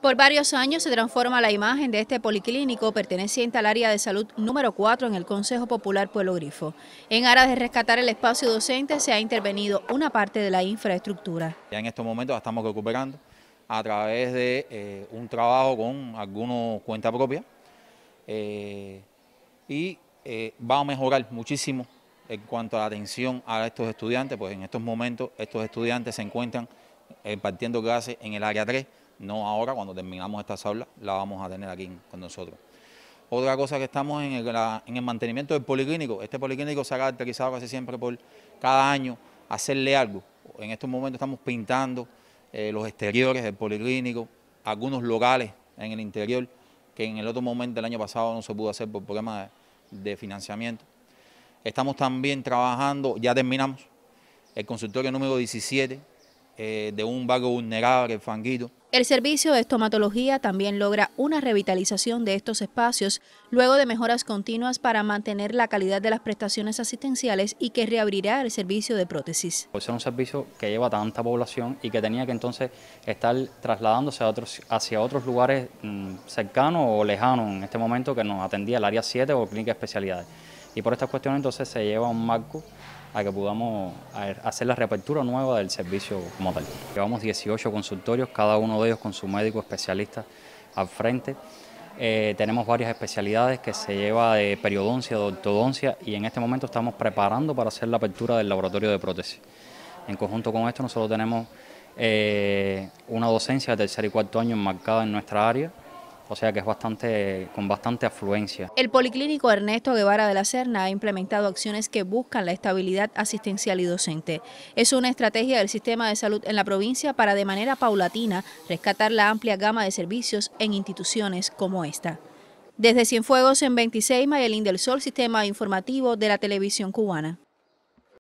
Por varios años se transforma la imagen de este policlínico perteneciente al área de salud número 4 en el Consejo Popular Pueblo Grifo. En aras de rescatar el espacio docente se ha intervenido una parte de la infraestructura. Ya en estos momentos estamos recuperando a través de eh, un trabajo con algunos cuenta propia eh, y eh, va a mejorar muchísimo en cuanto a la atención a estos estudiantes, pues en estos momentos estos estudiantes se encuentran partiendo clases en el área 3 no ahora, cuando terminamos estas aulas, la vamos a tener aquí con nosotros. Otra cosa que estamos en el, mantenimiento del policlínico. Este policlínico se ha caracterizado casi siempre por cada año hacerle algo. En estos momentos estamos pintando eh, los exteriores del policlínico, algunos locales en el interior, que en el otro momento, el año pasado, no se pudo hacer por problemas de, financiamiento. Estamos también trabajando, ya terminamos, el consultorio número 17 eh, de un barrio vulnerable, el Fanguito, el servicio de estomatología también logra una revitalización de estos espacios luego de mejoras continuas para mantener la calidad de las prestaciones asistenciales y que reabrirá el servicio de prótesis. Pues es un servicio que lleva tanta población y que tenía que entonces estar trasladándose a otros, hacia otros lugares mm, cercanos o lejanos en este momento que nos atendía el área 7 o clínica especialidades. Y por estas cuestiones entonces se lleva un marco a que podamos hacer la reapertura nueva del servicio como Llevamos 18 consultorios, cada uno de ellos con su médico especialista al frente. Eh, tenemos varias especialidades que se lleva de periodoncia, de ortodoncia y en este momento estamos preparando para hacer la apertura del laboratorio de prótesis. En conjunto con esto nosotros tenemos eh, una docencia de tercer y cuarto año enmarcada en nuestra área o sea que es bastante, con bastante afluencia. El Policlínico Ernesto Guevara de la Serna ha implementado acciones que buscan la estabilidad asistencial y docente. Es una estrategia del sistema de salud en la provincia para de manera paulatina rescatar la amplia gama de servicios en instituciones como esta. Desde Cienfuegos en 26, Mayelín del Sol, Sistema Informativo de la Televisión Cubana.